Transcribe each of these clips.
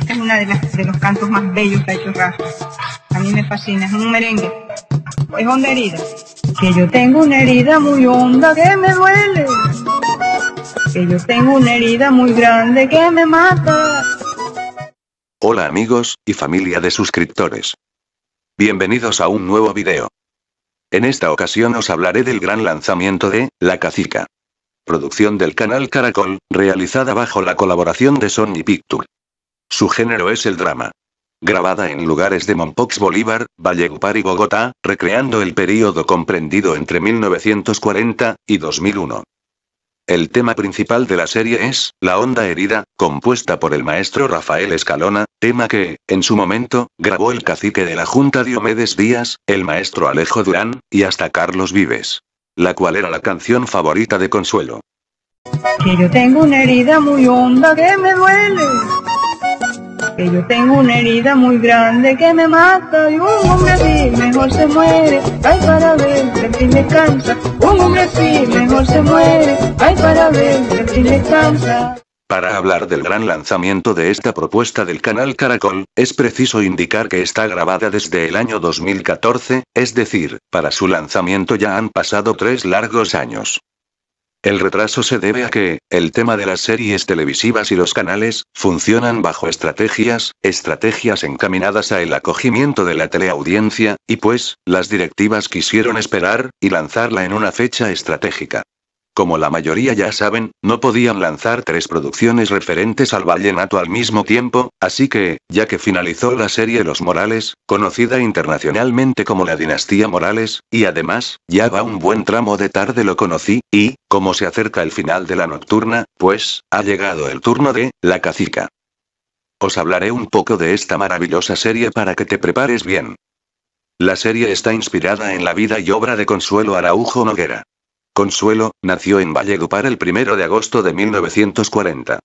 este es uno de, los cantos más bellos que ha hecho Rafa. A mí me fascina, es un merengue. Es una herida. Que yo tengo una herida muy honda que me duele. Que yo tengo una herida muy grande que me mata. Hola amigos y familia de suscriptores. Bienvenidos a un nuevo video. En esta ocasión os hablaré del gran lanzamiento de La Cacica. Producción del canal Caracol, realizada bajo la colaboración de Sony Pictures. Su género es el drama. Grabada en lugares de Mompox Bolívar, Valledupar y Bogotá, recreando el periodo comprendido entre 1940 y 2001. El tema principal de la serie es La onda herida, compuesta por el maestro Rafael Escalona, tema que, en su momento, grabó el cacique de la Junta Diomedes Díaz, el maestro Alejo Durán, y hasta Carlos Vives. La cual era la canción favorita de Consuelo. Que yo tengo una herida muy honda que me duele que yo tengo una herida muy grande que me mata y un hombre así mejor se muere, ay para ver, ti me cansa, un hombre así mejor se muere, ay para ver, ti me cansa. Para hablar del gran lanzamiento de esta propuesta del canal Caracol, es preciso indicar que está grabada desde el año 2014, es decir, para su lanzamiento ya han pasado tres largos años. El retraso se debe a que, el tema de las series televisivas y los canales, funcionan bajo estrategias, estrategias encaminadas a el acogimiento de la teleaudiencia, y pues, las directivas quisieron esperar, y lanzarla en una fecha estratégica. Como la mayoría ya saben, no podían lanzar tres producciones referentes al vallenato al mismo tiempo, así que, ya que finalizó la serie Los Morales, conocida internacionalmente como la Dinastía Morales, y además, ya va un buen tramo de tarde lo conocí, y, como se acerca el final de la nocturna, pues, ha llegado el turno de, La Cacica. Os hablaré un poco de esta maravillosa serie para que te prepares bien. La serie está inspirada en la vida y obra de Consuelo Araujo Noguera. Consuelo, nació en Valledupar el 1 de agosto de 1940.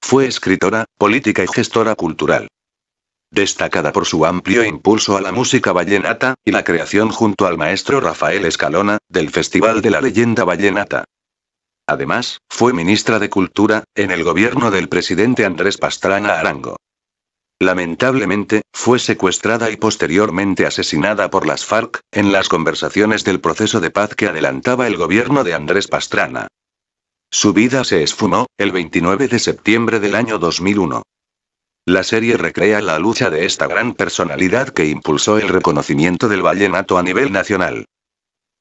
Fue escritora, política y gestora cultural. Destacada por su amplio impulso a la música vallenata, y la creación junto al maestro Rafael Escalona, del Festival de la Leyenda Vallenata. Además, fue ministra de Cultura, en el gobierno del presidente Andrés Pastrana Arango. Lamentablemente, fue secuestrada y posteriormente asesinada por las FARC, en las conversaciones del proceso de paz que adelantaba el gobierno de Andrés Pastrana. Su vida se esfumó, el 29 de septiembre del año 2001. La serie recrea la lucha de esta gran personalidad que impulsó el reconocimiento del vallenato a nivel nacional.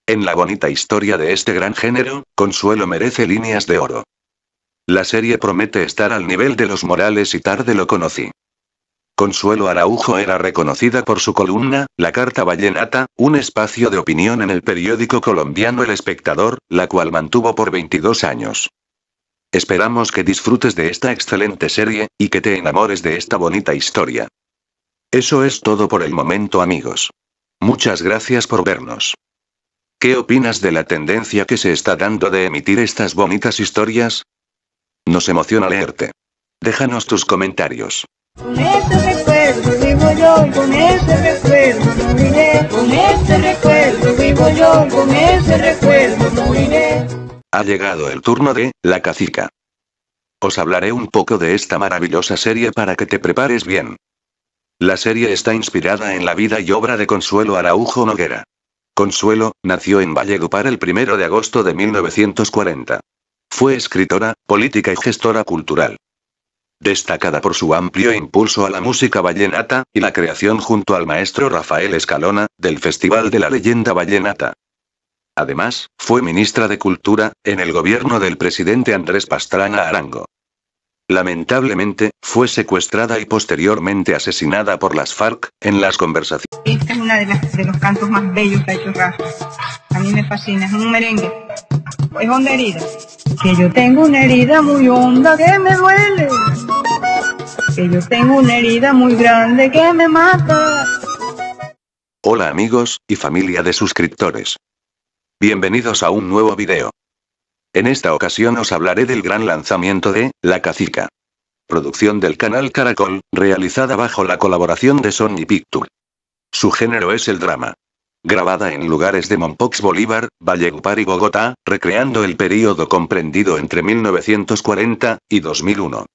En la bonita historia de este gran género, Consuelo merece líneas de oro. La serie promete estar al nivel de los Morales y tarde lo conocí. Consuelo Araujo era reconocida por su columna, La Carta Vallenata, un espacio de opinión en el periódico colombiano El Espectador, la cual mantuvo por 22 años. Esperamos que disfrutes de esta excelente serie, y que te enamores de esta bonita historia. Eso es todo por el momento amigos. Muchas gracias por vernos. ¿Qué opinas de la tendencia que se está dando de emitir estas bonitas historias? Nos emociona leerte. Déjanos tus comentarios. Con este recuerdo vivo yo, con este recuerdo Con este recuerdo vivo yo, con este recuerdo Ha llegado el turno de La Cacica. Os hablaré un poco de esta maravillosa serie para que te prepares bien. La serie está inspirada en la vida y obra de Consuelo Araujo Noguera. Consuelo, nació en Valledupar el 1 de agosto de 1940. Fue escritora, política y gestora cultural destacada por su amplio impulso a la música vallenata, y la creación junto al maestro Rafael Escalona, del Festival de la Leyenda Vallenata. Además, fue ministra de Cultura, en el gobierno del presidente Andrés Pastrana Arango. Lamentablemente, fue secuestrada y posteriormente asesinada por las FARC, en las conversaciones. es de, los cantos más bellos que A mí me fascina, es un merengue. Es que yo tengo una herida muy honda que me duele, que yo tengo una herida muy grande que me mata. Hola amigos y familia de suscriptores. Bienvenidos a un nuevo video. En esta ocasión os hablaré del gran lanzamiento de La Cacica. Producción del canal Caracol, realizada bajo la colaboración de Sony Pictures. Su género es el drama grabada en lugares de Mompox Bolívar, Valledupar y Bogotá, recreando el período comprendido entre 1940 y 2001.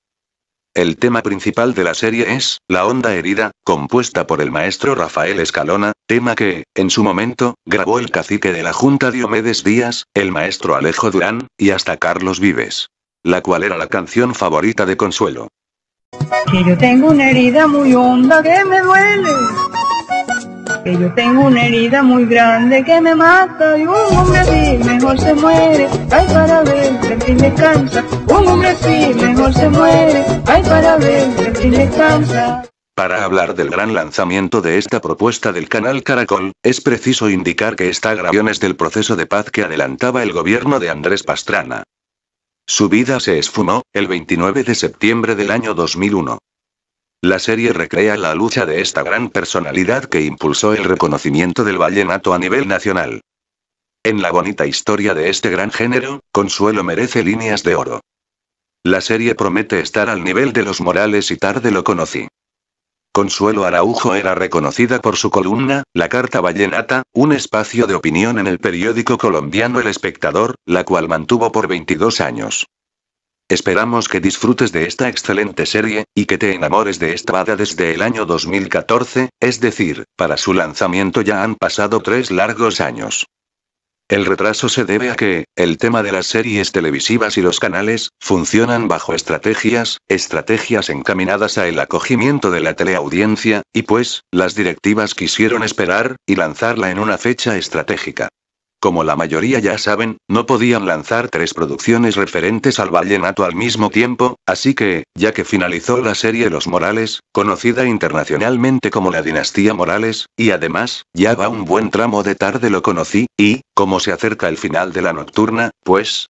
El tema principal de la serie es La onda herida, compuesta por el maestro Rafael Escalona, tema que, en su momento, grabó el cacique de la Junta Diomedes Díaz, el maestro Alejo Durán, y hasta Carlos Vives. La cual era la canción favorita de Consuelo. Que yo tengo una herida muy honda que me duele que yo tengo una herida muy grande que me mata y un hombre así mejor se muere, ay para ver, en fin cansa, un hombre así mejor se muere, ay para ver, en fin cansa. Para hablar del gran lanzamiento de esta propuesta del canal Caracol, es preciso indicar que está es del proceso de paz que adelantaba el gobierno de Andrés Pastrana. Su vida se esfumó, el 29 de septiembre del año 2001. La serie recrea la lucha de esta gran personalidad que impulsó el reconocimiento del vallenato a nivel nacional. En la bonita historia de este gran género, Consuelo merece líneas de oro. La serie promete estar al nivel de los Morales y tarde lo conocí. Consuelo Araujo era reconocida por su columna, La Carta Vallenata, un espacio de opinión en el periódico colombiano El Espectador, la cual mantuvo por 22 años. Esperamos que disfrutes de esta excelente serie, y que te enamores de esta bada desde el año 2014, es decir, para su lanzamiento ya han pasado tres largos años. El retraso se debe a que, el tema de las series televisivas y los canales, funcionan bajo estrategias, estrategias encaminadas a el acogimiento de la teleaudiencia, y pues, las directivas quisieron esperar, y lanzarla en una fecha estratégica. Como la mayoría ya saben, no podían lanzar tres producciones referentes al vallenato al mismo tiempo, así que, ya que finalizó la serie Los Morales, conocida internacionalmente como la Dinastía Morales, y además, ya va un buen tramo de tarde lo conocí, y, como se acerca el final de la nocturna, pues,